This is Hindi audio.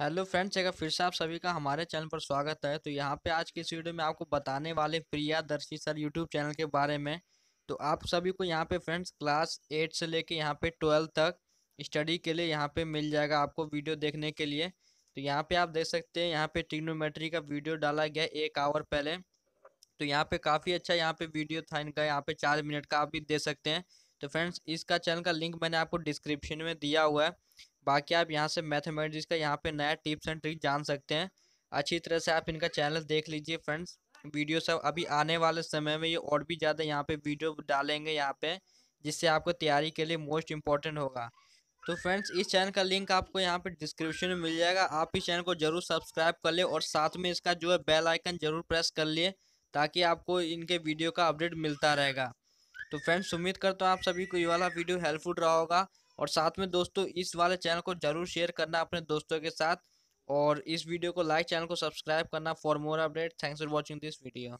हेलो फ्रेंड्स अगर फिर से आप सभी का हमारे चैनल पर स्वागत है तो यहाँ पे आज की इस वीडियो में आपको बताने वाले प्रिया दर्शी सर यूट्यूब चैनल के बारे में तो आप सभी को यहाँ पे फ्रेंड्स क्लास एट से लेके यहाँ पे ट्वेल्व तक स्टडी के लिए यहाँ पे मिल जाएगा आपको वीडियो देखने के लिए तो यहाँ पे आप देख सकते हैं यहाँ पे ट्रिग्नोमेट्री का वीडियो डाला गया एक आवर पहले तो यहाँ पर काफ़ी अच्छा यहाँ पे वीडियो था इनका यहाँ पे चार मिनट का आप भी दे सकते हैं तो फ्रेंड्स इसका चैनल का लिंक मैंने आपको डिस्क्रिप्शन में दिया हुआ है बाकी आप यहाँ से मैथमेटिक्स का यहाँ पे नया टिप्स एंड ट्रिक जान सकते हैं अच्छी तरह से आप इनका चैनल देख लीजिए फ्रेंड्स वीडियो सब अभी आने वाले समय में ये और भी ज़्यादा यहाँ पे वीडियो डालेंगे यहाँ पे जिससे आपको तैयारी के लिए मोस्ट इम्पॉर्टेंट होगा तो फ्रेंड्स इस चैनल का लिंक आपको यहाँ पे डिस्क्रिप्शन में मिल जाएगा आप इस चैनल को जरूर सब्सक्राइब कर ले और साथ में इसका जो है बेल आइकन जरूर प्रेस कर लिए ताकि आपको इनके वीडियो का अपडेट मिलता रहेगा तो फ्रेंड्स उम्मीद करता हूँ आप सभी को ये वाला वीडियो हेल्पफुल रहा होगा और साथ में दोस्तों इस वाले चैनल को जरूर शेयर करना अपने दोस्तों के साथ और इस वीडियो को लाइक चैनल को सब्सक्राइब करना for more update thanks for watching this video